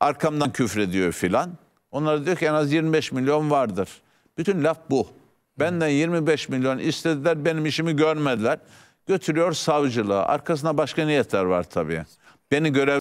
Arkamdan küfrediyor filan. Onlara diyor ki en az 25 milyon vardır. Bütün laf bu. Benden 25 milyon istediler benim işimi görmediler. Götürüyor savcılığa. Arkasında başka niyetler var tabii. Beni görev